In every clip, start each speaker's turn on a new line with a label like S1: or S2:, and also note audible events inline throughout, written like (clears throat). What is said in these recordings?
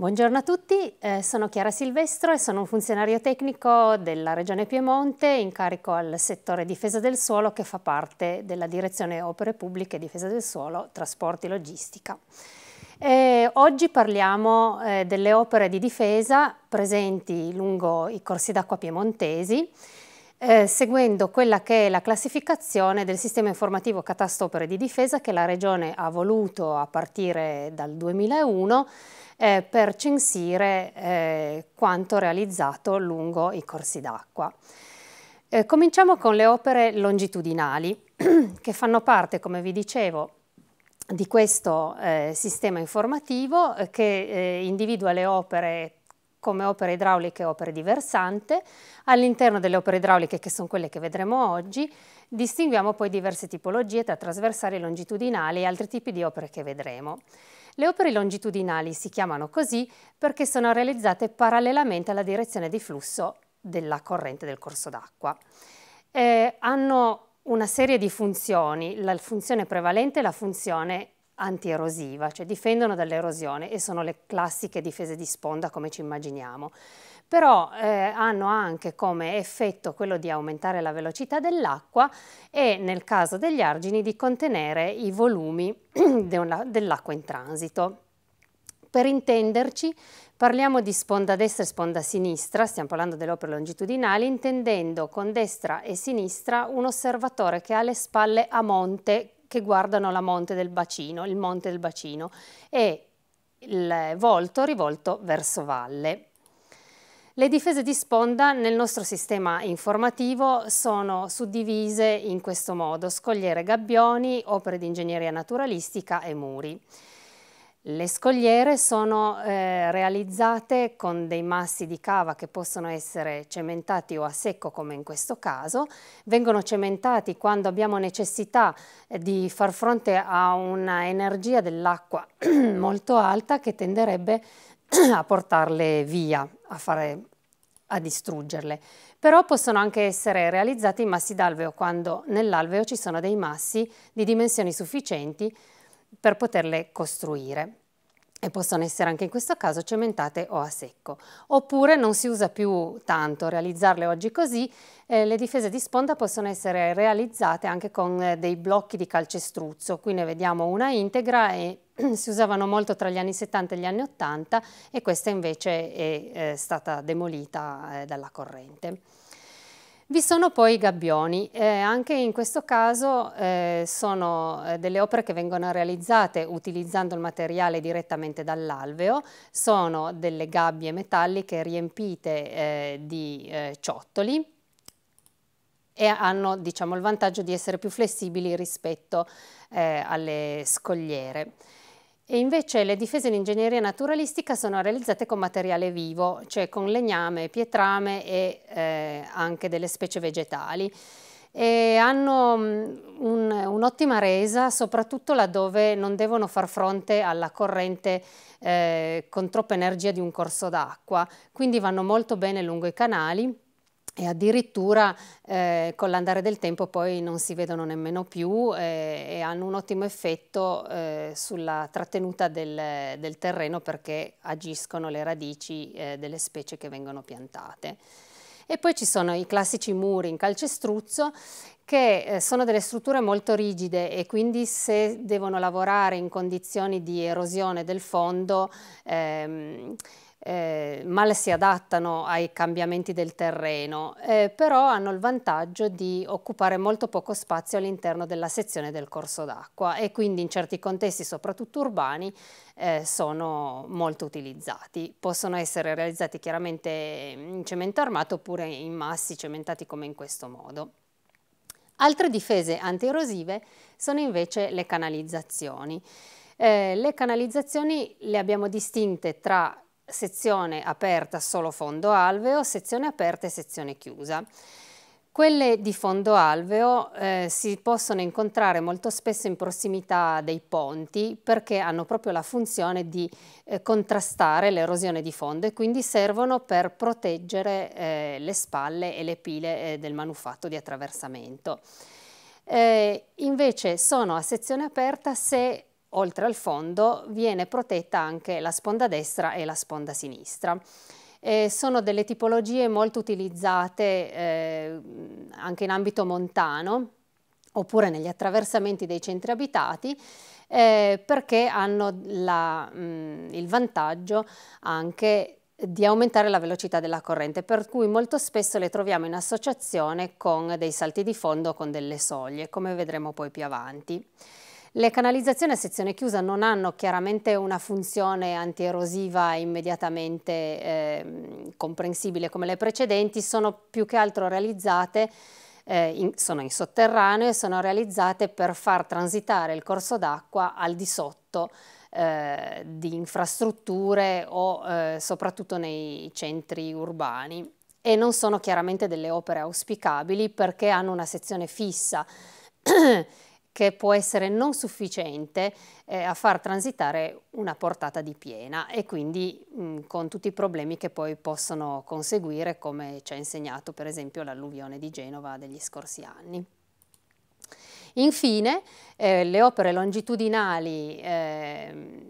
S1: Buongiorno a tutti, eh, sono Chiara Silvestro e sono un funzionario tecnico della Regione Piemonte in carico al settore difesa del suolo che fa parte della Direzione Opere Pubbliche, Difesa del Suolo, Trasporti e Logistica. E oggi parliamo eh, delle opere di difesa presenti lungo i corsi d'acqua piemontesi eh, seguendo quella che è la classificazione del sistema informativo Opere di difesa che la Regione ha voluto a partire dal 2001 eh, per censire eh, quanto realizzato lungo i corsi d'acqua. Eh, cominciamo con le opere longitudinali, (clears throat) che fanno parte, come vi dicevo, di questo eh, sistema informativo eh, che eh, individua le opere come opere idrauliche e opere di versante. All'interno delle opere idrauliche, che sono quelle che vedremo oggi, distinguiamo poi diverse tipologie tra trasversali, longitudinali e altri tipi di opere che vedremo. Le opere longitudinali si chiamano così perché sono realizzate parallelamente alla direzione di flusso della corrente del corso d'acqua. Eh, hanno una serie di funzioni, la funzione prevalente è la funzione antierosiva, cioè difendono dall'erosione e sono le classiche difese di sponda come ci immaginiamo però eh, hanno anche come effetto quello di aumentare la velocità dell'acqua e nel caso degli argini di contenere i volumi (clears throat) dell'acqua in transito. Per intenderci, Parliamo di sponda destra e sponda sinistra, stiamo parlando delle opere longitudinali, intendendo con destra e sinistra un osservatore che ha le spalle a monte, che guardano la monte del bacino, il monte del bacino, e il volto rivolto verso valle. Le difese di sponda nel nostro sistema informativo sono suddivise in questo modo, scogliere gabbioni, opere di ingegneria naturalistica e muri. Le scogliere sono eh, realizzate con dei massi di cava che possono essere cementati o a secco come in questo caso, vengono cementati quando abbiamo necessità eh, di far fronte a una energia dell'acqua (clears throat) molto alta che tenderebbe a (clears throat) a portarle via, a, fare, a distruggerle. Però possono anche essere realizzati i massi d'alveo quando nell'alveo ci sono dei massi di dimensioni sufficienti per poterle costruire e possono essere anche in questo caso cementate o a secco. Oppure non si usa più tanto realizzarle oggi così, eh, le difese di sponda possono essere realizzate anche con eh, dei blocchi di calcestruzzo, qui ne vediamo una integra e (clears throat) si usavano molto tra gli anni 70 e gli anni 80 e questa invece è, è eh, stata demolita eh, dalla corrente. Vi sono poi i gabbioni, eh, anche in questo caso eh, sono eh, delle opere che vengono realizzate utilizzando il materiale direttamente dall'alveo, sono delle gabbie metalliche riempite eh, di ciottoli e hanno diciamo, il vantaggio di essere più flessibili rispetto alle scogliere. E invece le difese in ingegneria naturalistica sono realizzate con materiale vivo, cioè con legname, pietrame e eh, anche delle specie vegetali. E hanno mm, un'ottima resa, soprattutto laddove non devono far fronte alla corrente eh, con troppa energia di un corso d'acqua, quindi vanno molto bene lungo i canali e addirittura eh, con l'andare del tempo poi non si vedono nemmeno più eh, e hanno un ottimo effetto eh, sulla trattenuta del, del, terreno perché agiscono le radici eh, delle specie che vengono piantate. E poi ci sono i classici muri in calcestruzzo che eh, sono delle strutture molto rigide e quindi se devono lavorare in condizioni di erosione del fondo ehm, eh, mal si adattano ai cambiamenti del terreno, eh, però hanno il vantaggio di occupare molto poco spazio all'interno della sezione del corso d'acqua e quindi in certi contesti, soprattutto urbani, eh, sono molto utilizzati. Possono essere realizzati chiaramente in cemento armato oppure in massi cementati come in questo modo. Altre difese antierosive sono invece le canalizzazioni. Eh, le canalizzazioni le abbiamo distinte tra sezione aperta solo fondo alveo, sezione aperta e sezione chiusa. Quelle di fondo alveo eh, si possono incontrare molto spesso in prossimità dei ponti perché hanno proprio la funzione di eh, contrastare l'erosione di fondo e quindi servono per proteggere eh, le spalle e le pile eh, del manufatto di attraversamento. Eh, invece sono a sezione aperta se Oltre al fondo viene protetta anche la sponda destra e la sponda sinistra. Eh, sono delle tipologie molto utilizzate eh, anche in ambito montano oppure negli attraversamenti dei centri abitati eh, perché hanno la, mh, mm, il vantaggio anche di aumentare la velocità della corrente, per cui molto spesso le troviamo in associazione con dei salti di fondo o con delle soglie, come vedremo poi più avanti. Le canalizzazioni a sezione chiusa non hanno chiaramente una funzione antierosiva immediatamente eh, comprensibile come le precedenti, sono più che altro realizzate eh, in, sono in sotterraneo e sono realizzate per far transitare il corso d'acqua al di sotto eh, di infrastrutture o eh, soprattutto nei centri urbani e non sono chiaramente delle opere auspicabili perché hanno una sezione fissa (clears throat) che può essere non sufficiente eh, a far transitare una portata di piena e quindi mh, mm, con tutti i problemi che poi possono conseguire come ci ha insegnato per esempio l'alluvione di Genova degli scorsi anni. Infine eh, le opere longitudinali eh,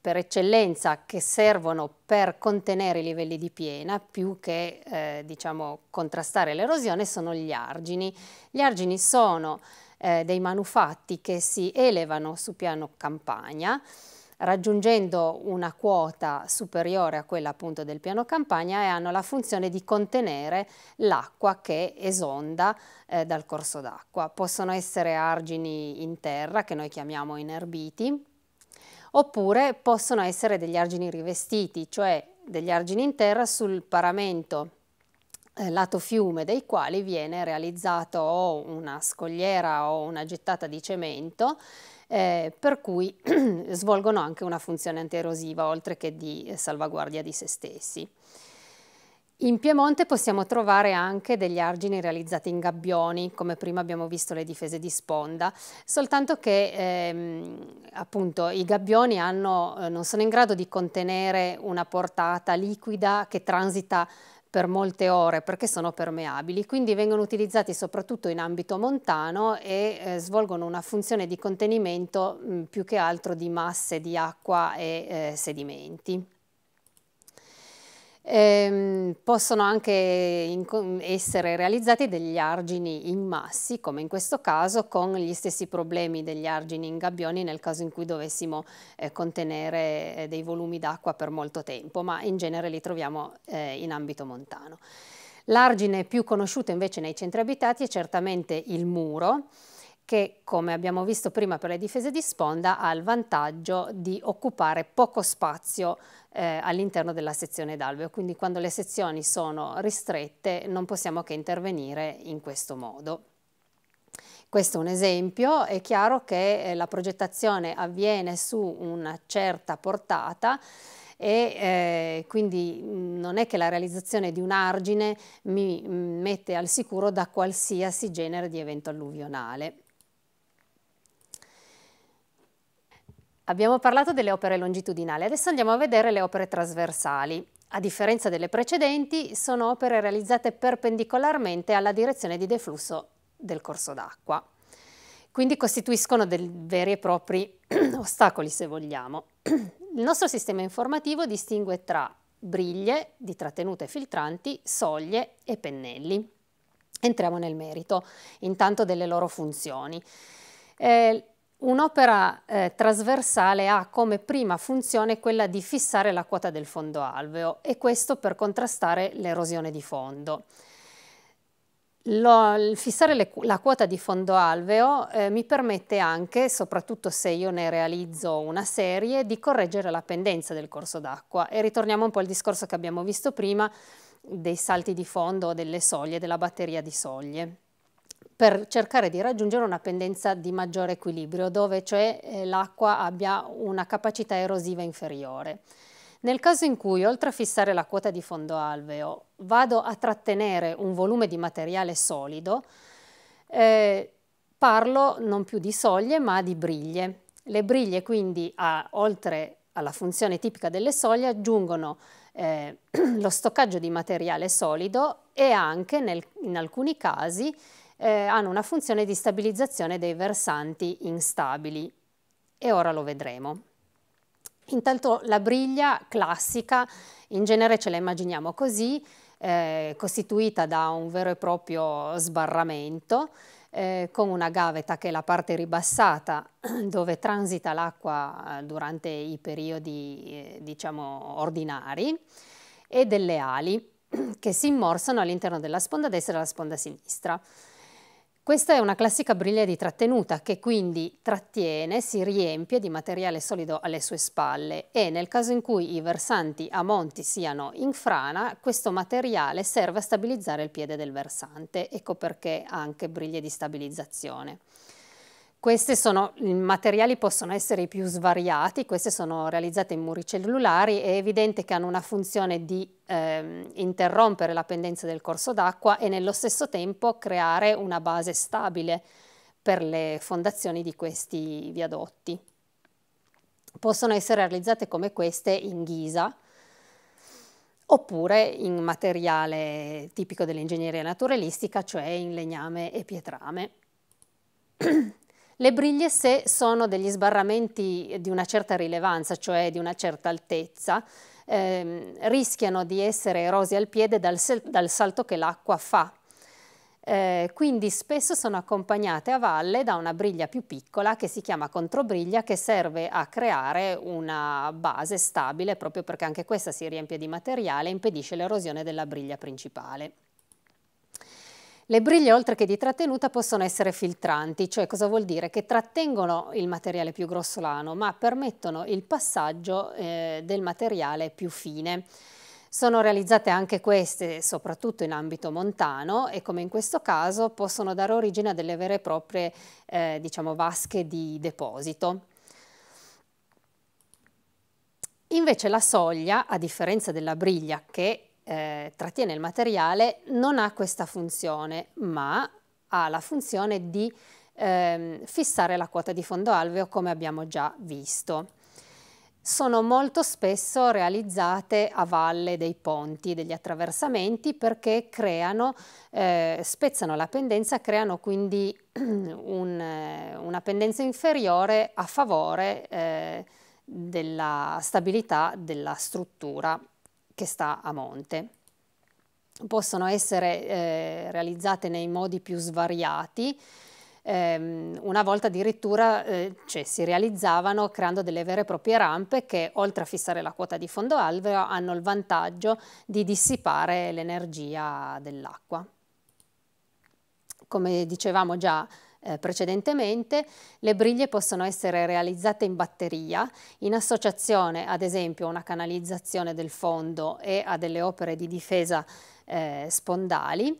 S1: per eccellenza che servono per contenere i livelli di piena più che eh, diciamo, contrastare l'erosione sono gli argini. Gli argini sono eh, dei manufatti che si elevano su piano campagna, raggiungendo una quota superiore a quella appunto del piano campagna e hanno la funzione di contenere l'acqua che esonda eh, dal corso d'acqua. Possono essere argini in terra che noi chiamiamo inerbiti oppure possono essere degli argini rivestiti, cioè degli argini in terra sul paramento eh, lato fiume dei quali viene realizzato o una scogliera o una gettata di cemento eh, per cui (clears throat) svolgono anche una funzione anti-erosiva oltre che di salvaguardia di se stessi. In Piemonte possiamo trovare anche degli argini realizzati in gabbioni, come prima abbiamo visto le difese di sponda, soltanto che ehm, appunto i gabbioni hanno, eh, non sono in grado di contenere una portata liquida che transita per molte ore perché sono permeabili, quindi vengono utilizzati soprattutto in ambito montano e eh, svolgono una funzione di contenimento mh, più che altro di masse di acqua e eh, sedimenti. Ehm, possono anche essere realizzati degli argini in massi, come in questo caso, con gli stessi problemi degli argini in gabbioni nel caso in cui dovessimo eh, contenere eh, dei volumi d'acqua per molto tempo, ma in genere li troviamo eh, in ambito montano. L'argine più conosciuto invece nei centri abitati è certamente il muro, che come abbiamo visto prima per le difese di sponda ha il vantaggio di occupare poco spazio eh, all'interno della sezione d'alveo, quindi quando le sezioni sono ristrette non possiamo che intervenire in questo modo. Questo è un esempio, è chiaro che eh, la progettazione avviene su una certa portata e eh, quindi non è che la realizzazione di un argine mi mette al sicuro da qualsiasi genere di evento alluvionale. Abbiamo parlato delle opere longitudinali, adesso andiamo a vedere le opere trasversali. A differenza delle precedenti, sono opere realizzate perpendicolarmente alla direzione di deflusso del corso d'acqua. Quindi costituiscono dei veri e propri (clears throat) ostacoli, se vogliamo. Il nostro sistema informativo distingue tra briglie di trattenute filtranti, soglie e pennelli. Entriamo nel merito, intanto, delle loro funzioni. Eh, Un'opera eh, trasversale ha come prima funzione quella di fissare la quota del fondo alveo e questo per contrastare l'erosione di fondo. Lo, fissare le, la quota di fondo alveo eh, mi permette anche, soprattutto se io ne realizzo una serie, di correggere la pendenza del corso d'acqua e ritorniamo un po' al discorso che abbiamo visto prima dei salti di fondo o delle soglie, della batteria di soglie per cercare di raggiungere una pendenza di maggiore equilibrio, dove cioè eh, l'acqua abbia una capacità erosiva inferiore. Nel caso in cui, oltre a fissare la quota di fondo alveo, vado a trattenere un volume di materiale solido, eh, parlo non più di soglie ma di briglie. Le briglie quindi, a, oltre alla funzione tipica delle soglie, aggiungono eh, (clears throat) lo stoccaggio di materiale solido e anche nel, in alcuni casi eh, hanno una funzione di stabilizzazione dei versanti instabili e ora lo vedremo. Intanto la briglia classica, in genere ce la immaginiamo così, eh, costituita da un vero e proprio sbarramento eh, con una gaveta che è la parte ribassata (clears throat) dove transita l'acqua eh, durante i periodi eh, diciamo ordinari e delle ali (clears throat) che si immorsano all'interno della sponda destra e della sponda sinistra. Questa è una classica briglia di trattenuta che quindi trattiene, si riempie di materiale solido alle sue spalle e nel caso in cui i versanti a monti siano in frana, questo materiale serve a stabilizzare il piede del versante, ecco perché ha anche briglie di stabilizzazione. Questi sono, i materiali possono essere i più svariati, queste sono realizzate in muri cellulari, è evidente che hanno una funzione di eh, interrompere la pendenza del corso d'acqua e nello stesso tempo creare una base stabile per le fondazioni di questi viadotti. Possono essere realizzate come queste in ghisa, oppure in materiale tipico dell'ingegneria naturalistica, cioè in legname e pietrame. (clears throat) Le briglie se sono degli sbarramenti di una certa rilevanza, cioè di una certa altezza, ehm, rischiano di essere erosi al piede dal, dal salto che l'acqua fa. Eh, quindi spesso sono accompagnate a valle da una briglia più piccola che si chiama controbriglia che serve a creare una base stabile proprio perché anche questa si riempie di materiale e impedisce l'erosione della briglia principale. Le briglie, oltre che di trattenuta, possono essere filtranti, cioè cosa vuol dire? Che trattengono il materiale più grossolano, ma permettono il passaggio eh, del materiale più fine. Sono realizzate anche queste, soprattutto in ambito montano, e come in questo caso possono dare origine a delle vere e proprie eh, diciamo, vasche di deposito. Invece la soglia, a differenza della briglia, che eh, trattiene il materiale non ha questa funzione, ma ha la funzione di ehm, fissare la quota di fondo alveo come abbiamo già visto. Sono molto spesso realizzate a valle dei ponti, degli attraversamenti perché creano, eh, spezzano la pendenza, creano quindi (clears throat) un, eh, una pendenza inferiore a favore eh, della stabilità della struttura che sta a monte. Possono essere eh, realizzate nei modi più svariati, ehm, una volta addirittura eh, cioè, si realizzavano creando delle vere e proprie rampe che oltre a fissare la quota di fondo alveo hanno il vantaggio di dissipare l'energia dell'acqua. Come dicevamo già eh, precedentemente, le briglie possono essere realizzate in batteria, in associazione ad esempio a una canalizzazione del fondo e a delle opere di difesa eh, spondali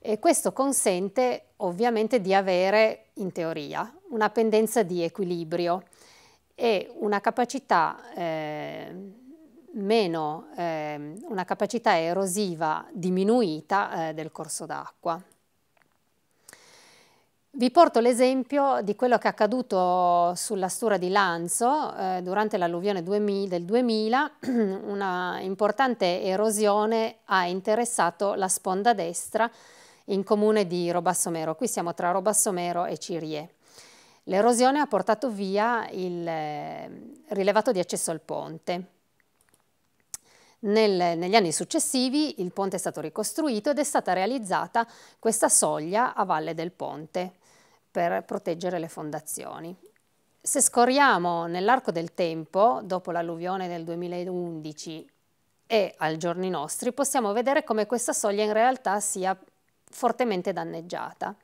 S1: e questo consente ovviamente di avere, in teoria, una pendenza di equilibrio e una capacità, eh, meno, eh, una capacità erosiva diminuita eh, del corso d'acqua. Vi porto l'esempio di quello che è accaduto sulla Stura di Lanzo eh, durante l'alluvione 2000, del 2000, (clears throat) una importante erosione ha interessato la sponda destra in comune di Robassomero, qui siamo tra Robassomero e Cirie. L'erosione ha portato via il eh, rilevato di accesso al ponte. Nel, negli anni successivi il ponte è stato ricostruito ed è stata realizzata questa soglia a valle del ponte per proteggere le fondazioni. Se scorriamo nell'arco del tempo, dopo l'alluvione del 2011 e ai giorni nostri, possiamo vedere come questa soglia in realtà sia fortemente danneggiata.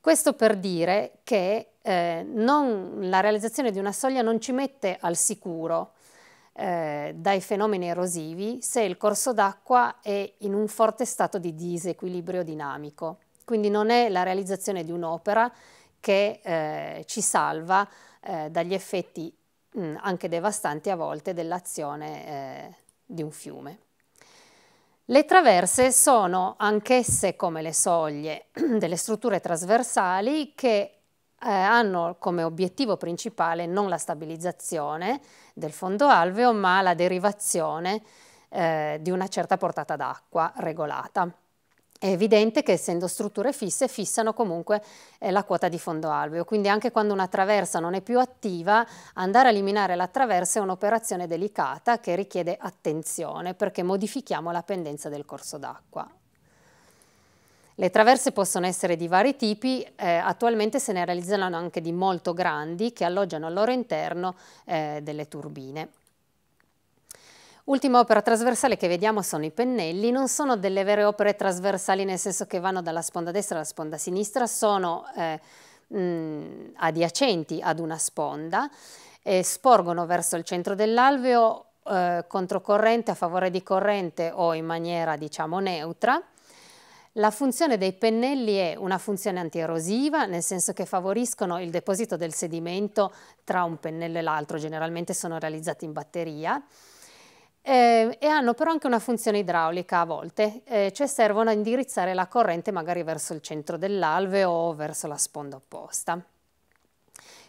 S1: Questo per dire che eh, non, la realizzazione di una soglia non ci mette al sicuro eh, dai fenomeni erosivi se il corso d'acqua è in un forte stato di disequilibrio dinamico. Quindi non è la realizzazione di un'opera che eh, ci salva eh, dagli effetti mh, mm, anche devastanti a volte dell'azione eh, di un fiume. Le traverse sono anch'esse come le soglie (clears throat) delle strutture trasversali che eh, hanno come obiettivo principale non la stabilizzazione del fondo alveo ma la derivazione eh, di una certa portata d'acqua regolata. È evidente che essendo strutture fisse fissano comunque eh, la quota di fondo alveo, quindi anche quando una traversa non è più attiva andare a eliminare la traversa è un'operazione delicata che richiede attenzione perché modifichiamo la pendenza del corso d'acqua. Le traverse possono essere di vari tipi, eh, attualmente se ne realizzano anche di molto grandi che alloggiano al loro interno eh, delle turbine. Ultima opera trasversale che vediamo sono i pennelli, non sono delle vere opere trasversali nel senso che vanno dalla sponda destra alla sponda sinistra, sono eh, mh, adiacenti ad una sponda, e sporgono verso il centro dell'alveo eh, controcorrente a favore di corrente o in maniera diciamo neutra. La funzione dei pennelli è una funzione antierosiva, nel senso che favoriscono il deposito del sedimento tra un pennello e l'altro, generalmente sono realizzati in batteria eh, e hanno però anche una funzione idraulica a volte, eh, cioè servono a indirizzare la corrente magari verso il centro dell'alveo o verso la sponda opposta.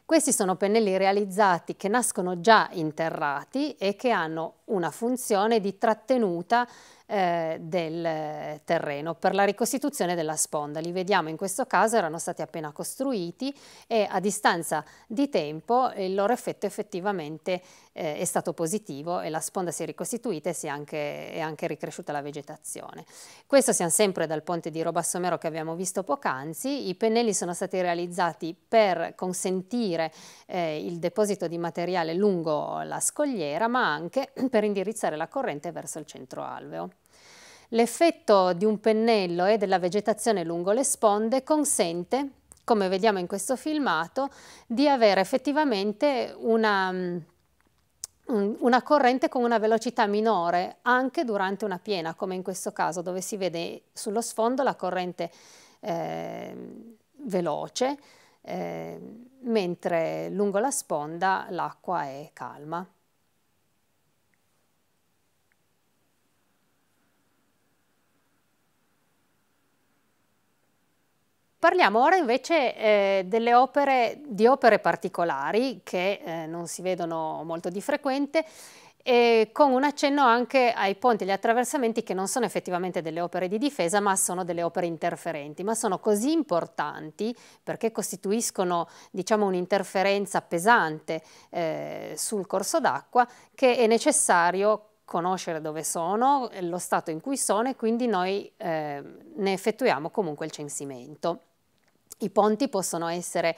S1: Questi sono pennelli realizzati che nascono già interrati e che hanno una funzione di trattenuta eh, del terreno per la ricostituzione della sponda. Li vediamo in questo caso, erano stati appena costruiti e a distanza di tempo il loro effetto effettivamente eh, è stato positivo e la sponda si è ricostituita e si è anche, è anche ricresciuta la vegetazione. Questo siamo sempre dal ponte di Robassomero che abbiamo visto poc'anzi, i pennelli sono stati realizzati per consentire eh, il deposito di materiale lungo la scogliera ma anche (clears throat) per indirizzare la corrente verso il centro alveo. L'effetto di un pennello e della vegetazione lungo le sponde consente, come vediamo in questo filmato, di avere effettivamente una, mm, una corrente con una velocità minore anche durante una piena, come in questo caso dove si vede sullo sfondo la corrente eh, veloce, eh, mentre lungo la sponda l'acqua è calma. Parliamo ora invece eh, opere, di opere particolari che eh, non si vedono molto di frequente e con un accenno anche ai ponti e agli attraversamenti che non sono effettivamente delle opere di difesa ma sono delle opere interferenti, ma sono così importanti perché costituiscono diciamo, un'interferenza pesante eh, sul corso d'acqua che è necessario conoscere dove sono, lo stato in cui sono e quindi noi eh, ne effettuiamo comunque il censimento. I ponti possono essere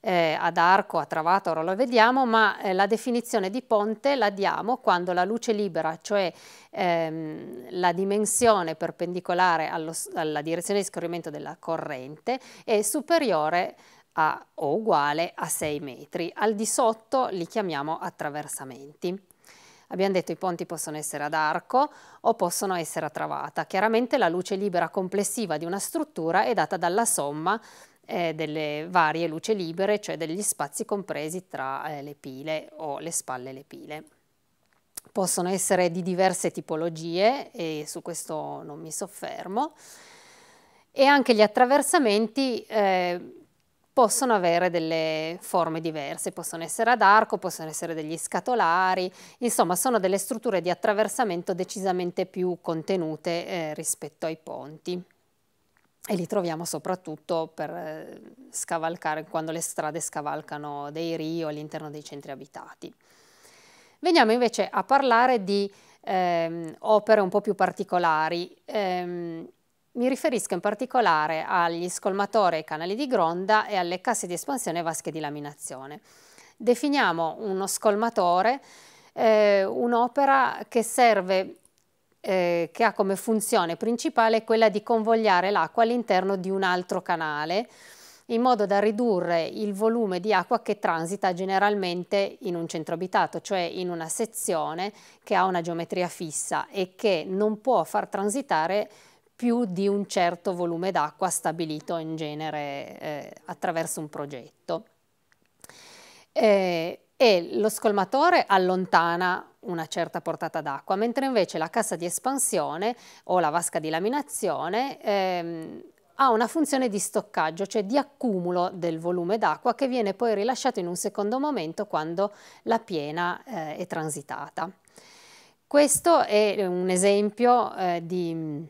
S1: eh, ad arco, a travato, ora lo vediamo, ma eh, la definizione di ponte la diamo quando la luce libera, cioè ehm, la dimensione perpendicolare allo, alla direzione di scorrimento della corrente, è superiore a, o uguale a 6 metri. Al di sotto li chiamiamo attraversamenti. Abbiamo detto i ponti possono essere ad arco o possono essere a travata. Chiaramente la luce libera complessiva di una struttura è data dalla somma eh, delle varie luce libere, cioè degli spazi compresi tra eh, le pile o le spalle e le pile. Possono essere di diverse tipologie e su questo non mi soffermo. E anche gli attraversamenti eh, possono avere delle forme diverse, possono essere ad arco, possono essere degli scatolari, insomma sono delle strutture di attraversamento decisamente più contenute eh, rispetto ai ponti e li troviamo soprattutto per eh, scavalcare quando le strade scavalcano dei rio all'interno dei centri abitati. Veniamo invece a parlare di ehm, opere un po' più particolari. Ehm, mi riferisco in particolare agli scolmatori e canali di gronda e alle casse di espansione e vasche di laminazione. Definiamo uno scolmatore eh, un'opera che serve eh, che ha come funzione principale quella di convogliare l'acqua all'interno di un altro canale in modo da ridurre il volume di acqua che transita generalmente in un centro abitato, cioè in una sezione che ha una geometria fissa e che non può far transitare più di un certo volume d'acqua stabilito in genere eh, attraverso un progetto. Eh, e lo scolmatore allontana una certa portata d'acqua, mentre invece la cassa di espansione o la vasca di laminazione ehm, ha una funzione di stoccaggio, cioè di accumulo del volume d'acqua che viene poi rilasciato in un secondo momento quando la piena eh, è transitata. Questo è un esempio eh, di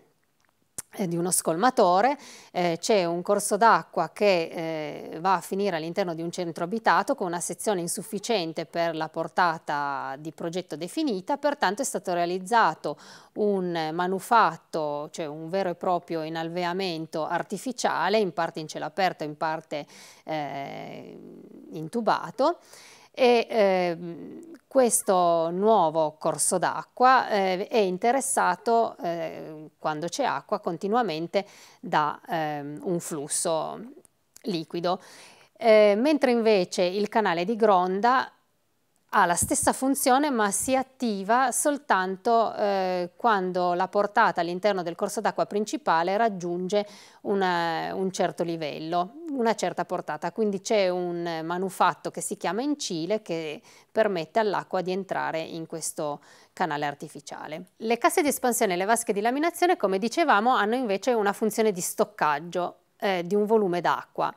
S1: eh, di uno scolmatore, eh, c'è un corso d'acqua che eh, va a finire all'interno di un centro abitato con una sezione insufficiente per la portata di progetto definita, pertanto è stato realizzato un manufatto, cioè un vero e proprio inalveamento artificiale, in parte in cielo aperto, in parte eh, intubato, e eh, questo nuovo corso d'acqua eh, è interessato, eh, quando c'è acqua, continuamente da ehm, un flusso liquido. Eh, mentre invece il canale di Gronda ha la stessa funzione ma si attiva soltanto eh, quando la portata all'interno del corso d'acqua principale raggiunge una, eh, un certo livello, una certa portata. Quindi c'è un manufatto che si chiama incile che permette all'acqua di entrare in questo canale artificiale. Le casse di espansione e le vasche di laminazione, come dicevamo, hanno invece una funzione di stoccaggio eh, di un volume d'acqua.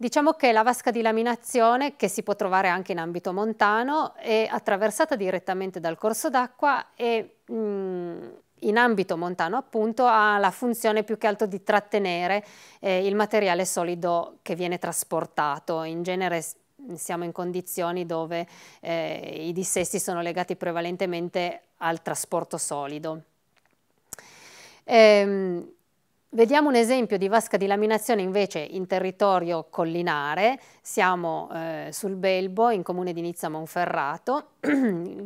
S1: Diciamo che la vasca di laminazione, che si può trovare anche in ambito montano, è attraversata direttamente dal corso d'acqua e mh, mm, in ambito montano appunto ha la funzione più che altro di trattenere eh, il materiale solido che viene trasportato. In genere siamo in condizioni dove eh, i dissesti sono legati prevalentemente al trasporto solido. Ehm, Vediamo un esempio di vasca di laminazione invece in territorio collinare, siamo eh, sul Belbo in comune di Nizza Monferrato, (clears throat)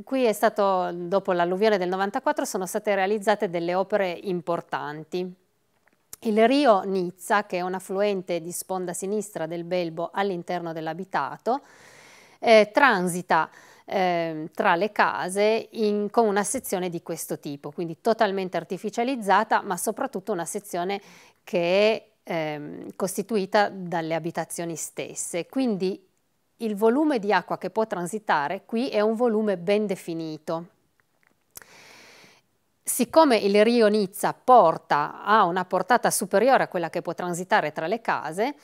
S1: qui è stato, dopo l'alluvione del 94 sono state realizzate delle opere importanti. Il rio Nizza, che è un affluente di sponda sinistra del Belbo all'interno dell'abitato, eh, transita eh, tra le case in, con una sezione di questo tipo, quindi totalmente artificializzata, ma soprattutto una sezione che è eh, costituita dalle abitazioni stesse. Quindi il volume di acqua che può transitare qui è un volume ben definito. Siccome il rio Nizza porta a una portata superiore a quella che può transitare tra le case,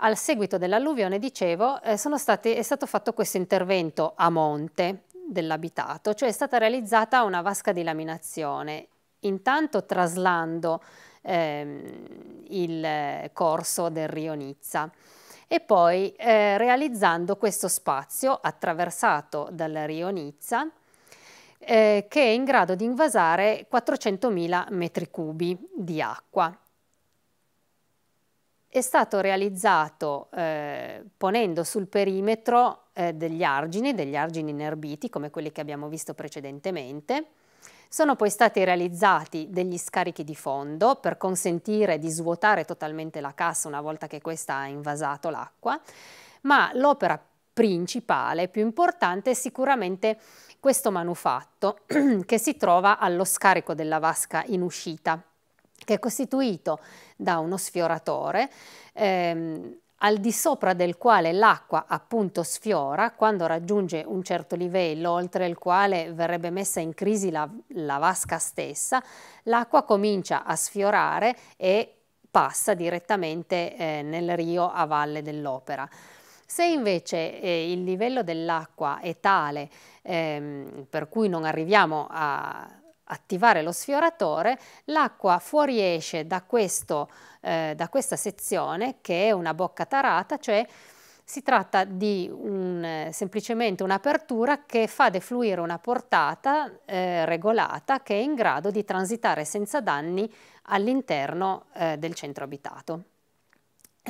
S1: al seguito dell'alluvione, dicevo, eh, stati, è stato fatto questo intervento a monte dell'abitato, cioè è stata realizzata una vasca di laminazione, intanto traslando ehm, il corso del Rio Nizza e poi eh, realizzando questo spazio attraversato dal Rio Nizza eh, che è in grado di invasare 400.000 metri cubi di acqua è stato realizzato eh, ponendo sul perimetro eh, degli argini, degli argini inerbiti come quelli che abbiamo visto precedentemente. Sono poi stati realizzati degli scarichi di fondo per consentire di svuotare totalmente la cassa una volta che questa ha invasato l'acqua, ma l'opera principale, più importante, è sicuramente questo manufatto (clears throat) che si trova allo scarico della vasca in uscita che è costituito da uno sfioratore ehm, al di sopra del quale l'acqua appunto sfiora quando raggiunge un certo livello oltre il quale verrebbe messa in crisi la, la vasca stessa, l'acqua comincia a sfiorare e passa direttamente eh, nel rio a valle dell'opera. Se invece eh, il livello dell'acqua è tale ehm, per cui non arriviamo a attivare lo sfioratore, l'acqua fuoriesce da, questo, eh, da questa sezione che è una bocca tarata, cioè si tratta di un, eh, semplicemente un'apertura che fa defluire una portata eh, regolata che è in grado di transitare senza danni all'interno eh, del centro abitato.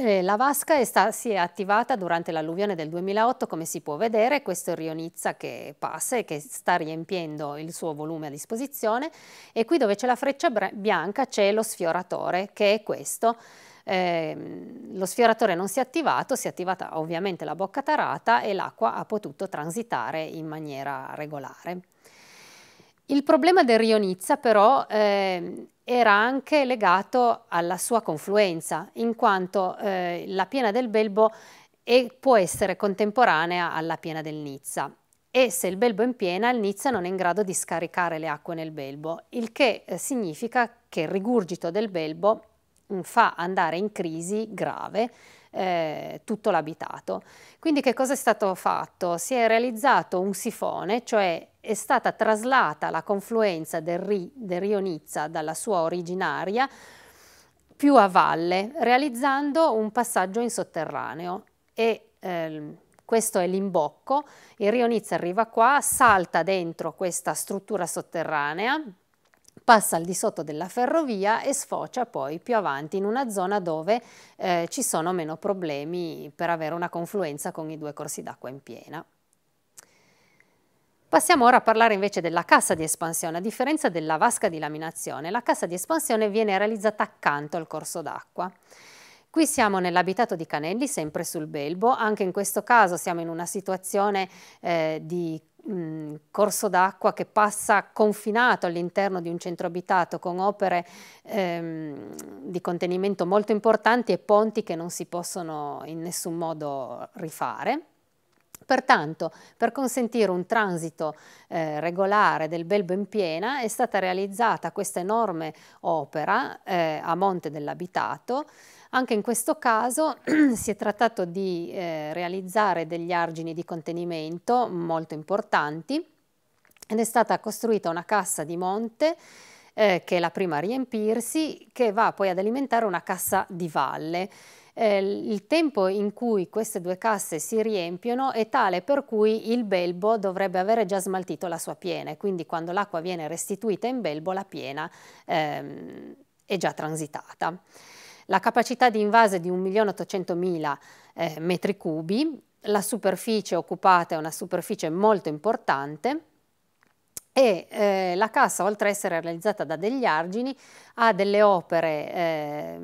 S1: Eh, la vasca è sta, si è attivata durante l'alluvione del 2008, come si può vedere, questo è il Rio Nizza che passa e che sta riempiendo il suo volume a disposizione e qui dove c'è la freccia bianca c'è lo sfioratore che è questo. Eh, lo sfioratore non si è attivato, si è attivata ovviamente la bocca tarata e l'acqua ha potuto transitare in maniera regolare. Il problema del Rio Nizza però eh, era anche legato alla sua confluenza, in quanto eh, la piena del Belbo è, può essere contemporanea alla piena del Nizza e se il Belbo è in piena il Nizza non è in grado di scaricare le acque nel Belbo, il che eh, significa che il rigurgito del Belbo mm, fa andare in crisi grave eh, tutto l'abitato. Quindi che cosa è stato fatto? Si è realizzato un sifone, cioè è stata traslata la confluenza del, ri, del rio Nizza dalla sua originaria più a valle, realizzando un passaggio in sotterraneo e ehm, questo è l'imbocco, il rio Nizza arriva qua, salta dentro questa struttura sotterranea passa al di sotto della ferrovia e sfocia poi più avanti in una zona dove eh, ci sono meno problemi per avere una confluenza con i due corsi d'acqua in piena. Passiamo ora a parlare invece della cassa di espansione. A differenza della vasca di laminazione, la cassa di espansione viene realizzata accanto al corso d'acqua. Qui siamo nell'abitato di Canelli, sempre sul Belbo, anche in questo caso siamo in una situazione eh, di Mm, corso d'acqua che passa confinato all'interno di un centro abitato con opere ehm, di contenimento molto importanti e ponti che non si possono in nessun modo rifare. Pertanto, per consentire un transito eh, regolare del Belbo in piena è stata realizzata questa enorme opera eh, a monte dell'abitato anche in questo caso (clears throat) si è trattato di eh, realizzare degli argini di contenimento molto importanti ed è stata costruita una cassa di monte eh, che è la prima a riempirsi, che va poi ad alimentare una cassa di valle. Eh, il tempo in cui queste due casse si riempiono è tale per cui il belbo dovrebbe avere già smaltito la sua piena e quindi quando l'acqua viene restituita in belbo la piena ehm, è già transitata la capacità di invase di 1.800.000 eh, metri cubi, la superficie occupata è una superficie molto importante e eh, la cassa, oltre ad essere realizzata da degli argini, ha delle opere, eh,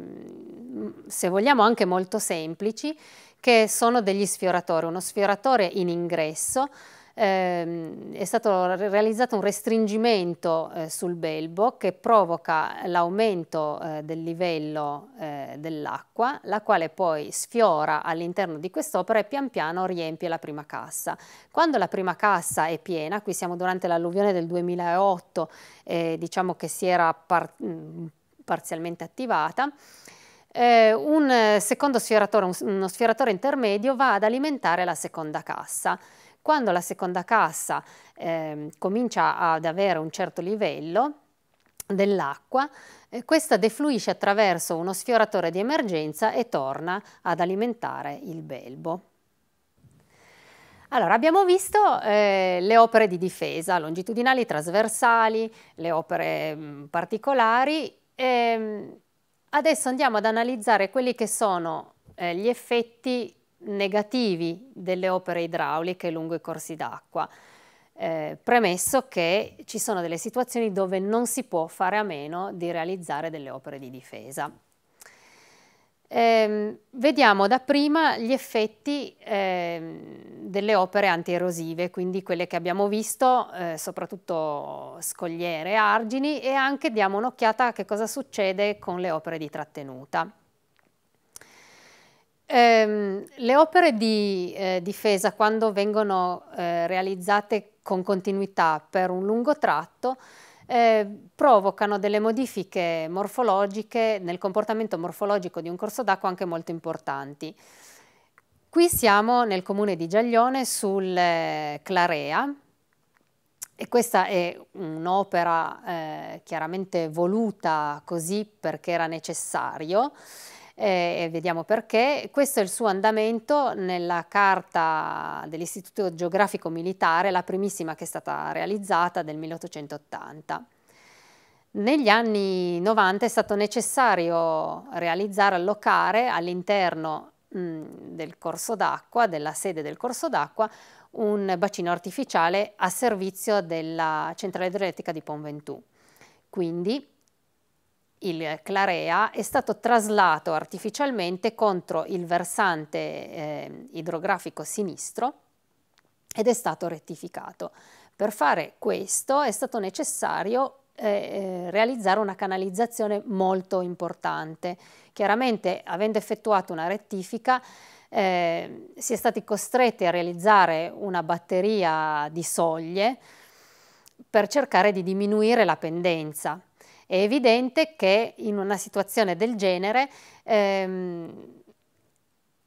S1: se vogliamo, anche molto semplici, che sono degli sfioratori, uno sfioratore in ingresso ehm, è stato realizzato un restringimento eh, sul belbo che provoca l'aumento eh, del livello eh, dell'acqua, la quale poi sfiora all'interno di quest'opera e pian piano riempie la prima cassa. Quando la prima cassa è piena, qui siamo durante l'alluvione del 2008, eh, diciamo che si era par mm, parzialmente attivata, eh, un eh, secondo sfioratore, un, uno sfioratore intermedio va ad alimentare la seconda cassa. Quando la seconda cassa eh, comincia ad avere un certo livello dell'acqua, eh, questa defluisce attraverso uno sfioratore di emergenza e torna ad alimentare il belbo. Allora, abbiamo visto eh, le opere di difesa, longitudinali, trasversali, le opere mh, mm, particolari. E, ehm, adesso andiamo ad analizzare quelli che sono eh, gli effetti negativi delle opere idrauliche lungo i corsi d'acqua. Eh, premesso che ci sono delle situazioni dove non si può fare a meno di realizzare delle opere di difesa. Eh, vediamo dapprima gli effetti eh, delle opere antierosive, quindi quelle che abbiamo visto, eh, soprattutto scogliere, e argini, e anche diamo un'occhiata a che cosa succede con le opere di trattenuta. Eh, le opere di eh, difesa, quando vengono eh, realizzate con continuità per un lungo tratto, eh, provocano delle modifiche morfologiche nel comportamento morfologico di un corso d'acqua anche molto importanti. Qui siamo nel comune di Giaglione sul eh, Clarea e questa è un'opera eh, chiaramente voluta così perché era necessario eh, vediamo perché. Questo è il suo andamento nella carta dell'Istituto Geografico Militare, la primissima che è stata realizzata del 1880. Negli anni 90 è stato necessario realizzare, allocare all'interno del corso d'acqua, della sede del corso d'acqua, un bacino artificiale a servizio della centrale idroelettrica di Ponventù. Quindi il clarea è stato traslato artificialmente contro il versante eh, idrografico sinistro ed è stato rettificato. Per fare questo è stato necessario eh, eh, realizzare una canalizzazione molto importante. Chiaramente, avendo effettuato una rettifica, eh, si è stati costretti a realizzare una batteria di soglie per cercare di diminuire la pendenza è evidente che in una situazione del genere ehm,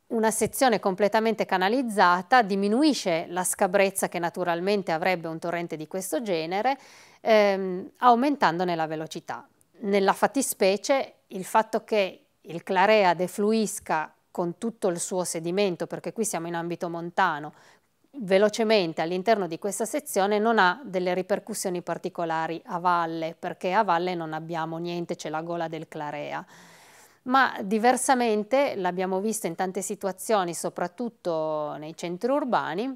S1: una sezione completamente canalizzata diminuisce la scabrezza che naturalmente avrebbe un torrente di questo genere, ehm, aumentandone la velocità. Nella fattispecie il fatto che il clarea defluisca con tutto il suo sedimento, perché qui siamo in ambito montano, velocemente all'interno di questa sezione non ha delle ripercussioni particolari a valle, perché a valle non abbiamo niente, c'è la gola del clarea. Ma diversamente, l'abbiamo visto in tante situazioni, soprattutto nei centri urbani,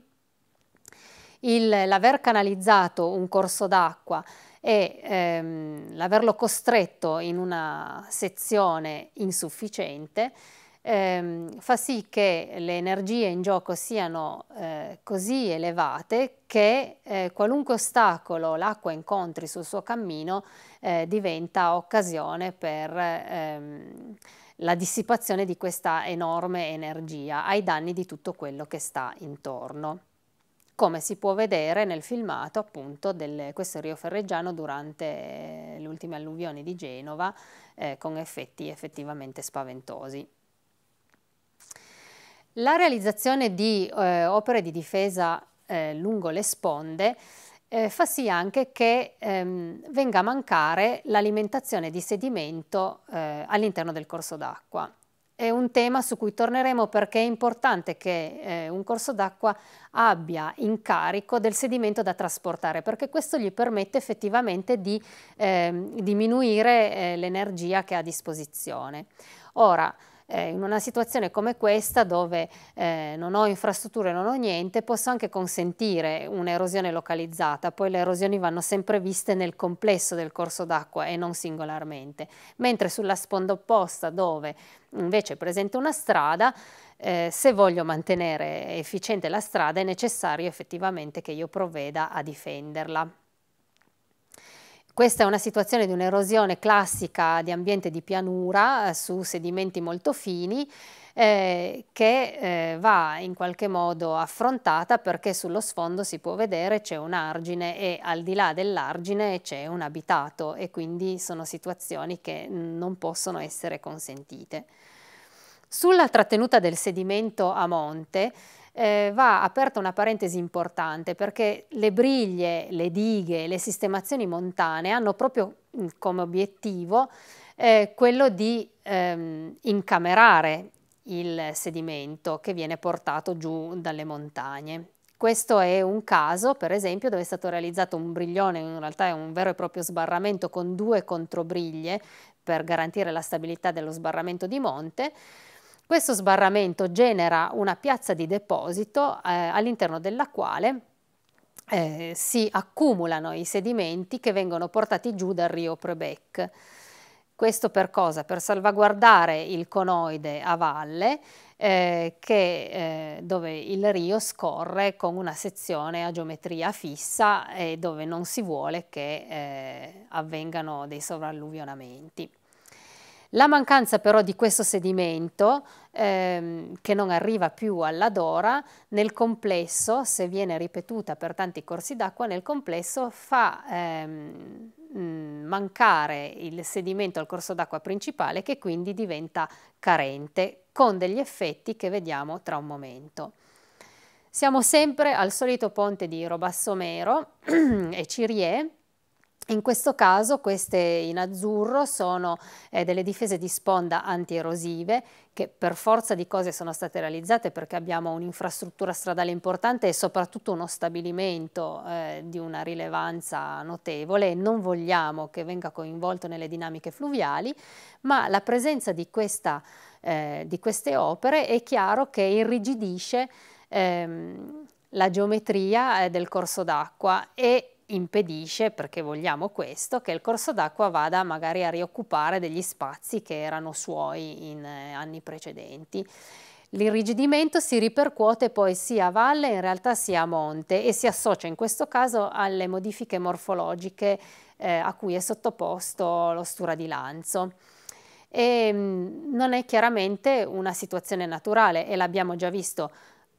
S1: l'aver canalizzato un corso d'acqua e ehm, l'averlo costretto in una sezione insufficiente ehm, fa sì che le energie in gioco siano eh, così elevate che eh, qualunque ostacolo l'acqua incontri sul suo cammino eh, diventa occasione per ehm, la dissipazione di questa enorme energia ai danni di tutto quello che sta intorno come si può vedere nel filmato appunto del, questo Rio Ferreggiano durante eh, le ultime alluvioni di Genova eh, con effetti effettivamente spaventosi. La realizzazione di eh, opere di difesa eh, lungo le sponde eh, fa sì anche che ehm, venga a mancare l'alimentazione di sedimento eh, all'interno del corso d'acqua. È un tema su cui torneremo perché è importante che eh, un corso d'acqua abbia in carico del sedimento da trasportare perché questo gli permette effettivamente di ehm, diminuire eh, l'energia che ha a disposizione. Ora, eh, in una situazione come questa dove eh, non ho infrastrutture, non ho niente, posso anche consentire un'erosione localizzata, poi le erosioni vanno sempre viste nel complesso del corso d'acqua e non singolarmente, mentre sulla sponda opposta dove invece è presente una strada, eh, se voglio mantenere efficiente la strada è necessario effettivamente che io provveda a difenderla. Questa è una situazione di un'erosione classica di ambiente di pianura eh, su sedimenti molto fini eh, che eh, va in qualche modo affrontata perché sullo sfondo si può vedere c'è un argine e al di là dell'argine c'è un abitato e quindi sono situazioni che non possono essere consentite. Sulla trattenuta del sedimento a monte eh, va aperta una parentesi importante perché le briglie, le dighe, le sistemazioni montane hanno proprio mm, come obiettivo eh, quello di ehm, incamerare il sedimento che viene portato giù dalle montagne. Questo è un caso, per esempio, dove è stato realizzato un briglione, in realtà è un vero e proprio sbarramento con due controbriglie per garantire la stabilità dello sbarramento di monte, questo sbarramento genera una piazza di deposito eh, all'interno della quale eh, si accumulano i sedimenti che vengono portati giù dal rio Prebec. Questo per cosa? Per salvaguardare il conoide a valle eh, che, eh, dove il rio scorre con una sezione a geometria fissa e dove non si vuole che eh, avvengano dei sovralluvionamenti. La mancanza però di questo sedimento, ehm, che non arriva più alla Dora, nel complesso, se viene ripetuta per tanti corsi d'acqua, nel complesso fa ehm, mm, mancare il sedimento al corso d'acqua principale che quindi diventa carente con degli effetti che vediamo tra un momento. Siamo sempre al solito ponte di Robassomero (clears throat) e Cirie in questo caso queste in azzurro sono eh, delle difese di sponda antierosive che per forza di cose sono state realizzate perché abbiamo un'infrastruttura stradale importante e soprattutto uno stabilimento eh, di una rilevanza notevole e non vogliamo che venga coinvolto nelle dinamiche fluviali, ma la presenza di, questa, eh, di queste opere è chiaro che irrigidisce ehm, la geometria eh, del corso d'acqua e impedisce, perché vogliamo questo, che il corso d'acqua vada magari a rioccupare degli spazi che erano suoi in eh, anni precedenti. L'irrigidimento si ripercuote poi sia a valle in realtà sia a monte e si associa in questo caso alle modifiche morfologiche eh, a cui è sottoposto lo sturadilanzo. E, ehm, mh, non è chiaramente una situazione naturale e l'abbiamo già visto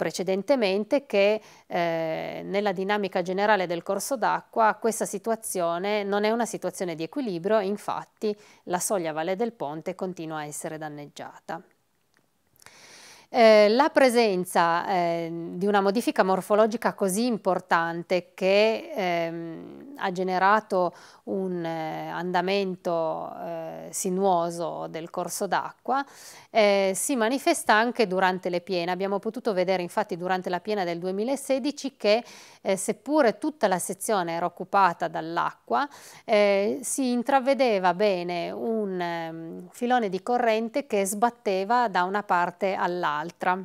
S1: precedentemente che eh, nella dinamica generale del corso d'acqua questa situazione non è una situazione di equilibrio, infatti la soglia Valle del Ponte continua a essere danneggiata. Eh, la presenza eh, di una modifica morfologica così importante che ehm, ha generato un eh, andamento eh, sinuoso del corso d'acqua eh, si manifesta anche durante le piene. Abbiamo potuto vedere infatti durante la piena del 2016 che seppure tutta la sezione era occupata dall'acqua si intravedeva bene un um, filone di corrente che sbatteva da una parte all'altra l'altra.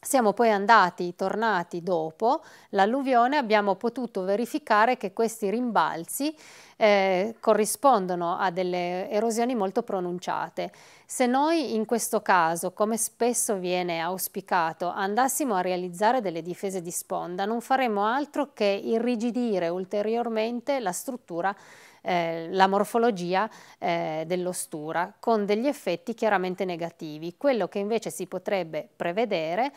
S1: Siamo poi andati, tornati dopo l'alluvione, abbiamo potuto verificare che questi rimbalzi eh, corrispondono a delle erosioni molto pronunciate. Se noi in questo caso, come spesso viene auspicato, andassimo a realizzare delle difese di sponda, non faremmo altro che irrigidire ulteriormente la struttura eh, la morfologia eh, dell'ostura con degli effetti chiaramente negativi. Quello che invece si potrebbe prevedere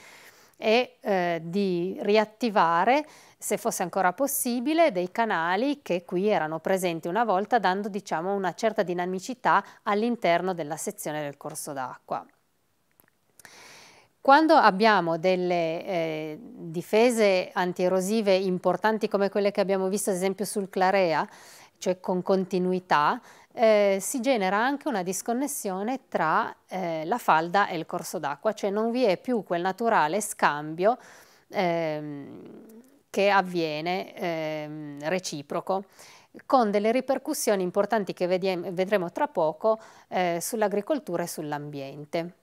S1: è eh, di riattivare, se fosse ancora possibile, dei canali che qui erano presenti una volta, dando diciamo, una certa dinamicità all'interno della sezione del corso d'acqua. Quando abbiamo delle eh, difese antierosive importanti come quelle che abbiamo visto ad esempio sul Clarea, cioè con continuità, eh, si genera anche una disconnessione tra eh, la falda e il corso d'acqua, cioè non vi è più quel naturale scambio ehm, che avviene ehm, reciproco con delle ripercussioni importanti che vedremo tra poco eh, sull'agricoltura e sull'ambiente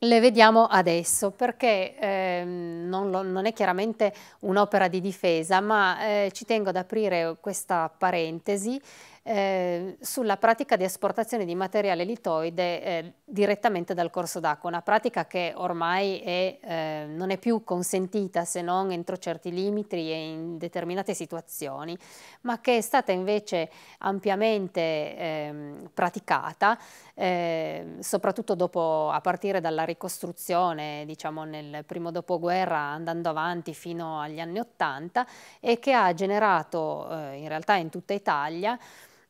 S1: le vediamo adesso perché ehm, non, lo, non, è chiaramente un'opera di difesa, ma eh, ci tengo ad aprire questa parentesi eh, sulla pratica di esportazione di materiale litoide eh, direttamente dal corso d'acqua, una pratica che ormai è, eh, non è più consentita se non entro certi limiti e in determinate situazioni, ma che è stata invece ampiamente ehm, praticata, ehm, soprattutto dopo, a partire dalla ricostruzione, diciamo nel primo dopoguerra, andando avanti fino agli anni Ottanta, e che ha generato eh, in realtà in tutta Italia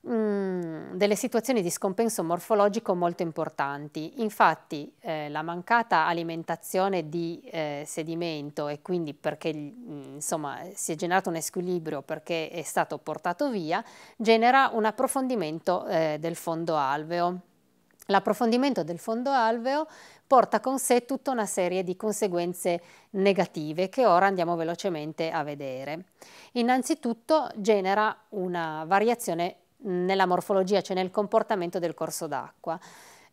S1: Mm, delle situazioni di scompenso morfologico molto importanti. Infatti eh, la mancata alimentazione di eh, sedimento e quindi perché mh, mm, insomma, si è generato un squilibrio perché è stato portato via, genera un approfondimento eh, del fondo alveo. L'approfondimento del fondo alveo porta con sé tutta una serie di conseguenze negative che ora andiamo velocemente a vedere. Innanzitutto genera una variazione nella morfologia, cioè nel comportamento del corso d'acqua.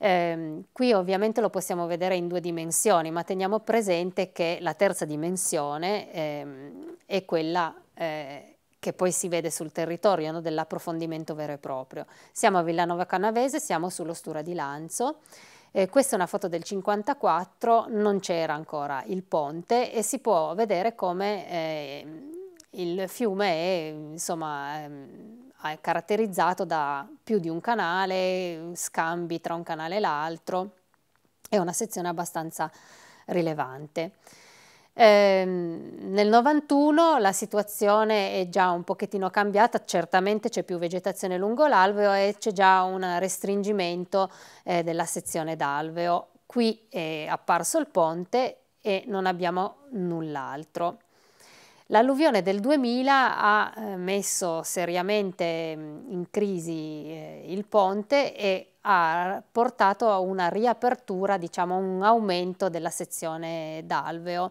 S1: Eh, qui ovviamente lo possiamo vedere in due dimensioni, ma teniamo presente che la terza dimensione eh, è quella eh, che poi si vede sul territorio, no? dell'approfondimento vero e proprio. Siamo a Villanova Canavese, siamo sull'ostura di Lanzo. Eh, questa è una foto del 54, non c'era ancora il ponte e si può vedere come ehm, il fiume è insomma ehm, eh, è caratterizzato da più di un canale, scambi tra un canale e l'altro, è una sezione abbastanza rilevante. Eh, nel 91 la situazione è già un pochettino cambiata, certamente c'è più vegetazione lungo l'alveo e c'è già un restringimento eh, della sezione d'alveo. Qui è apparso il ponte e non abbiamo null'altro. L'alluvione del 2000 ha eh, messo seriamente mm, in crisi eh, il ponte e ha portato a una riapertura, diciamo un aumento della sezione d'alveo.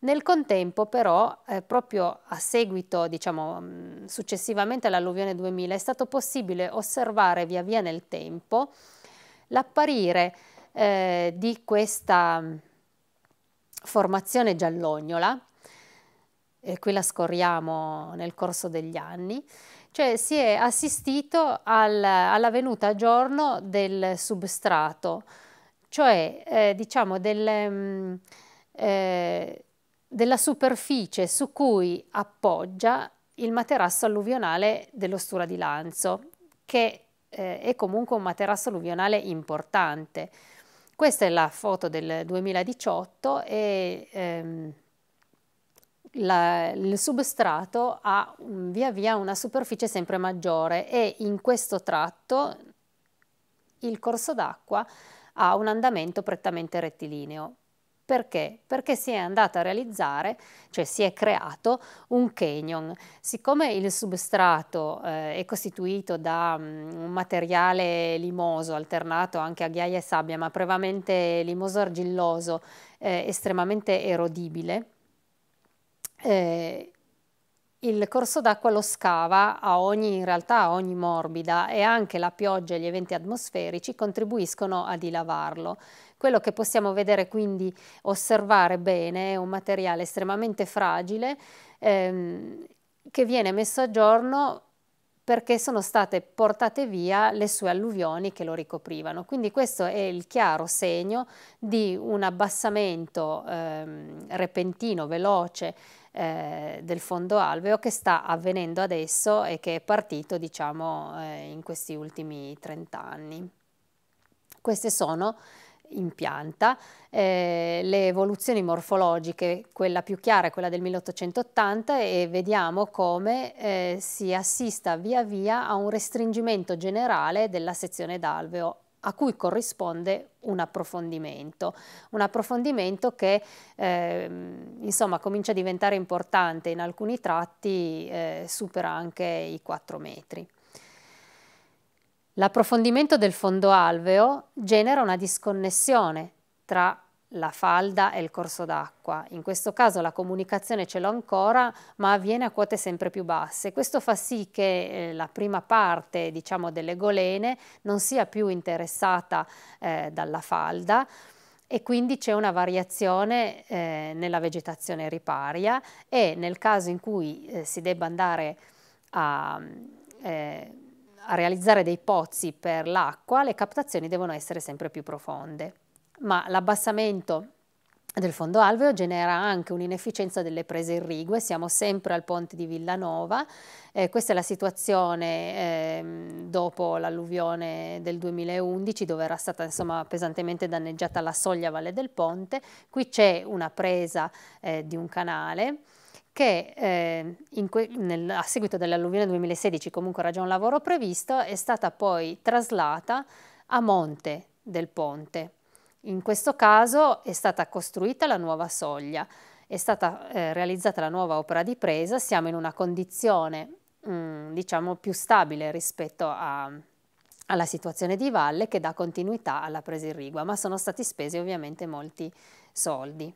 S1: Nel contempo però, eh, proprio a seguito, diciamo mm, successivamente all'alluvione 2000, è stato possibile osservare via via nel tempo l'apparire eh, di questa mm, formazione giallognola e qui la scorriamo nel corso degli anni, cioè si è assistito al, alla venuta a giorno del substrato, cioè eh, diciamo del, mh, mm, eh, della superficie su cui appoggia il materasso alluvionale dell'ostura di Lanzo, che eh, è comunque un materasso alluvionale importante. Questa è la foto del 2018 e... Ehm, la, il substrato ha mm, via via una superficie sempre maggiore e in questo tratto il corso d'acqua ha un andamento prettamente rettilineo. Perché? Perché si è andato a realizzare, cioè si è creato un canyon. Siccome il substrato eh, è costituito da mh, mm, un materiale limoso alternato anche a ghiaia e sabbia, ma prevalentemente limoso argilloso, eh, estremamente erodibile, eh, il corso d'acqua lo scava a ogni, in realtà a ogni morbida e anche la pioggia e gli eventi atmosferici contribuiscono a dilavarlo. Quello che possiamo vedere quindi, osservare bene, è un materiale estremamente fragile ehm, che viene messo a giorno perché sono state portate via le sue alluvioni che lo ricoprivano. Quindi questo è il chiaro segno di un abbassamento ehm, repentino, veloce, eh, del fondo alveo che sta avvenendo adesso e che è partito diciamo eh, in questi ultimi 30 anni. Queste sono in pianta. Eh, le evoluzioni morfologiche, quella più chiara è quella del 1880 e vediamo come eh, si assista via via a un restringimento generale della sezione d'alveo a cui corrisponde un approfondimento, un approfondimento che eh, insomma comincia a diventare importante in alcuni tratti, eh, supera anche i 4 metri. L'approfondimento del fondo alveo genera una disconnessione tra la falda e il corso d'acqua. In questo caso la comunicazione ce l'ho ancora, ma avviene a quote sempre più basse. Questo fa sì che eh, la prima parte, diciamo, delle golene non sia più interessata eh, dalla falda e quindi c'è una variazione eh, nella vegetazione riparia e nel caso in cui eh, si debba andare a eh, a realizzare dei pozzi per l'acqua, le captazioni devono essere sempre più profonde ma l'abbassamento del fondo alveo genera anche un'inefficienza delle prese irrigue, siamo sempre al ponte di Villanova, eh, questa è la situazione eh, dopo l'alluvione del 2011 dove era stata insomma, pesantemente danneggiata la soglia Valle del Ponte, qui c'è una presa eh, di un canale che eh, nel, a seguito dell'alluvione 2016, comunque era già un lavoro previsto, è stata poi traslata a monte del ponte in questo caso è stata costruita la nuova soglia, è stata eh, realizzata la nuova opera di presa, siamo in una condizione mh, mm, diciamo più stabile rispetto a, alla situazione di valle che dà continuità alla presa in rigua, ma sono stati spesi ovviamente molti soldi.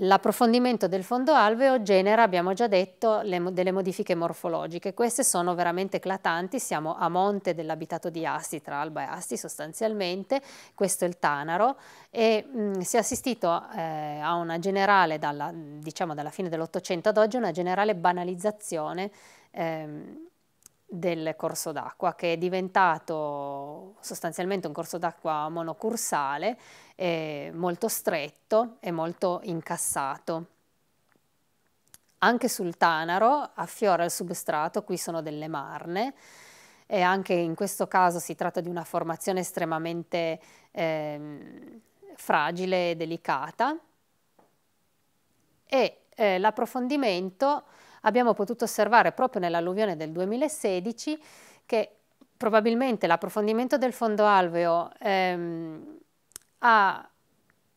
S1: L'approfondimento del fondo alveo genera, abbiamo già detto, le, delle modifiche morfologiche. Queste sono veramente eclatanti, siamo a monte dell'abitato di Asti, tra Alba e Asti sostanzialmente, questo è il Tanaro, e mh, si è assistito eh, a una generale, dalla, diciamo dalla fine dell'Ottocento ad oggi, una generale banalizzazione ehm, del corso d'acqua che è diventato sostanzialmente un corso d'acqua monocursale eh, molto stretto e molto incassato. Anche sul Tanaro affiora il substrato, qui sono delle marne e anche in questo caso si tratta di una formazione estremamente eh, fragile e delicata e eh, l'approfondimento abbiamo potuto osservare proprio nell'alluvione del 2016 che probabilmente l'approfondimento del fondo alveo ehm, ha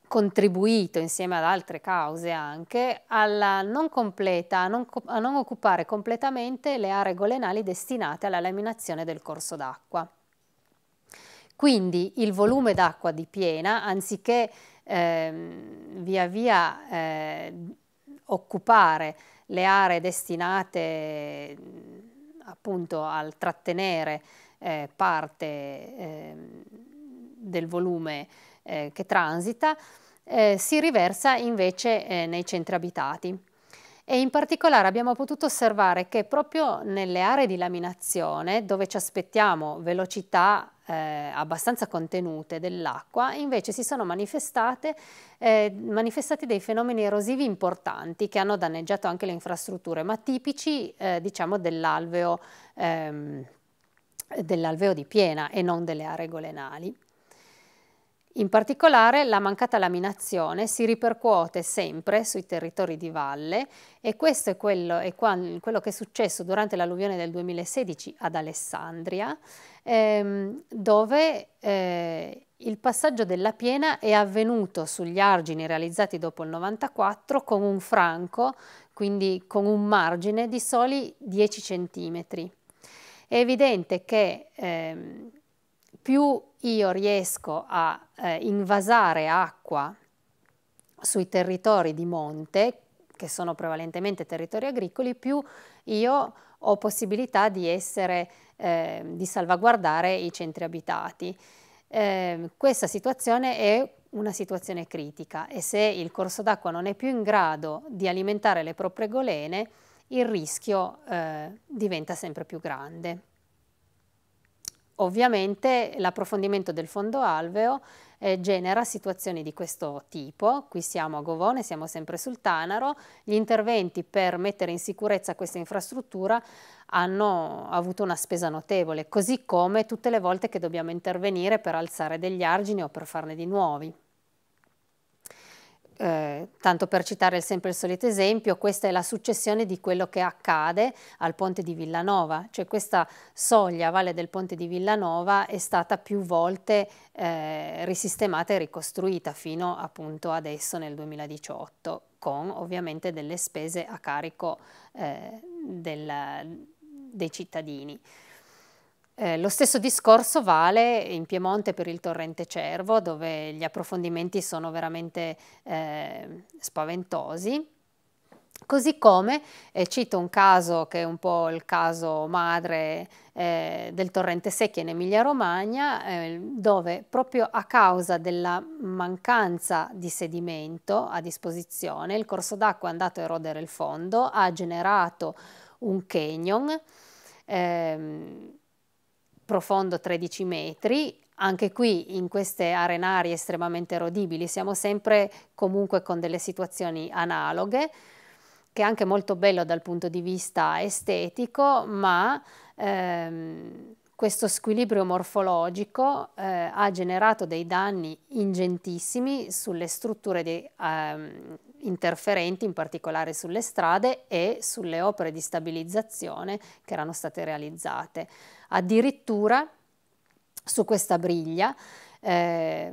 S1: contribuito insieme ad altre cause anche alla non completa, a non, a non occupare completamente le aree golenali destinate alla laminazione del corso d'acqua. Quindi il volume d'acqua di piena, anziché ehm, via via eh, occupare le aree destinate appunto al trattenere eh, parte eh, del volume eh, che transita eh, si riversa invece eh, nei centri abitati. E in particolare abbiamo potuto osservare che proprio nelle aree di laminazione, dove ci aspettiamo velocità eh, abbastanza contenute dell'acqua, invece si sono eh, manifestati dei fenomeni erosivi importanti che hanno danneggiato anche le infrastrutture, ma tipici eh, diciamo dell'alveo ehm, dell di piena e non delle aree golenali. In particolare la mancata laminazione si ripercuote sempre sui territori di valle e questo è quello, è quello che è successo durante l'alluvione del 2016 ad Alessandria ehm, dove eh, il passaggio della piena è avvenuto sugli argini realizzati dopo il 94 con un franco, quindi con un margine di soli 10 cm. È evidente che ehm, più io riesco a eh, invasare acqua sui territori di monte, che sono prevalentemente territori agricoli, più io ho possibilità di, essere, eh, di salvaguardare i centri abitati. Eh, questa situazione è una situazione critica e se il corso d'acqua non è più in grado di alimentare le proprie golene, il rischio eh, diventa sempre più grande. Ovviamente l'approfondimento del fondo alveo eh, genera situazioni di questo tipo, qui siamo a Govone, siamo sempre sul Tanaro, gli interventi per mettere in sicurezza questa infrastruttura hanno avuto una spesa notevole, così come tutte le volte che dobbiamo intervenire per alzare degli argini o per farne di nuovi eh, tanto per citare sempre il solito esempio, questa è la successione di quello che accade al ponte di Villanova, cioè questa soglia a valle del ponte di Villanova è stata più volte eh, risistemata e ricostruita fino appunto adesso nel 2018, con ovviamente delle spese a carico eh, del, dei cittadini. Eh, lo stesso discorso vale in Piemonte per il torrente Cervo, dove gli approfondimenti sono veramente eh, spaventosi. Così come, eh, cito un caso che è un po' il caso madre eh, del torrente Secchia in Emilia-Romagna, eh, dove proprio a causa della mancanza di sedimento a disposizione, il corso d'acqua è andato a erodere il fondo, ha generato un canyon ehm, profondo 13 metri, anche qui in queste arenarie estremamente erodibili siamo sempre comunque con delle situazioni analoghe che è anche molto bello dal punto di vista estetico ma ehm, questo squilibrio morfologico eh, ha generato dei danni ingentissimi sulle strutture di, ehm, interferenti, in particolare sulle strade e sulle opere di stabilizzazione che erano state realizzate. Addirittura su questa briglia eh,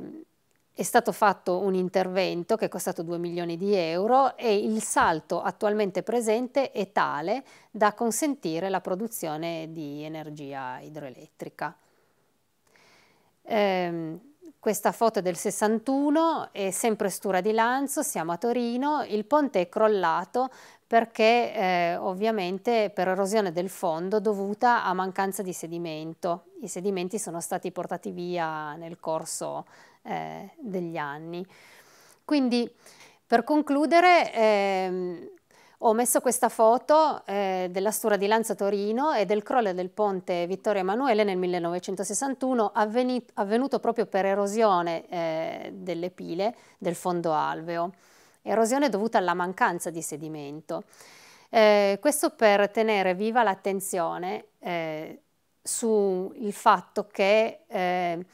S1: è stato fatto un intervento che è costato 2 milioni di euro e il salto attualmente presente è tale da consentire la produzione di energia idroelettrica. Eh, questa foto è del 61, è sempre Stura di Lanzo, siamo a Torino, il ponte è crollato perché eh, ovviamente per erosione del fondo dovuta a mancanza di sedimento. I sedimenti sono stati portati via nel corso eh, degli anni. Quindi per concludere ehm, ho messo questa foto eh, della stura di Lanza Torino e del crollo del ponte Vittorio Emanuele nel 1961 avvenuto proprio per erosione eh, delle pile del fondo alveo erosione dovuta alla mancanza di sedimento. Eh, questo per tenere viva l'attenzione eh, sul fatto che eh,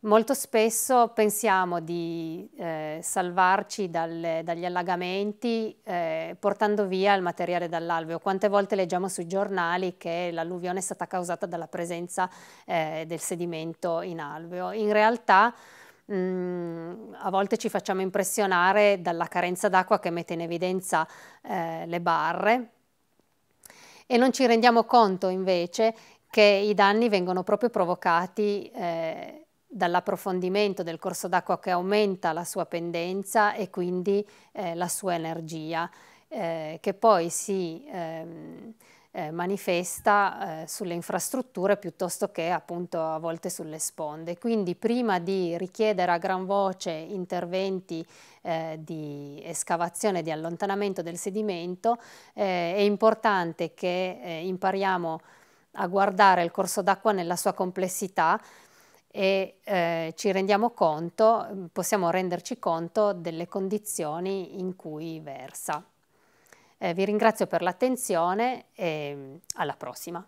S1: molto spesso pensiamo di eh, salvarci dal, dagli allagamenti eh, portando via il materiale dall'alveo. Quante volte leggiamo sui giornali che l'alluvione è stata causata dalla presenza eh, del sedimento in alveo. In realtà mh, mhmm, a volte ci facciamo impressionare dalla carenza d'acqua che mette in evidenza eh, le barre e non ci rendiamo conto invece che i danni vengono proprio provocati eh, dall'approfondimento del corso d'acqua che aumenta la sua pendenza e quindi eh, la sua energia, eh, che poi si ehm, eh, manifesta eh, sulle infrastrutture piuttosto che appunto a volte sulle sponde. Quindi prima di richiedere a gran voce interventi eh, di escavazione, di allontanamento del sedimento, eh, è importante che eh, impariamo a guardare il corso d'acqua nella sua complessità e eh, ci rendiamo conto, possiamo renderci conto delle condizioni in cui versa. Eh, vi ringrazio per l'attenzione e mm, alla prossima.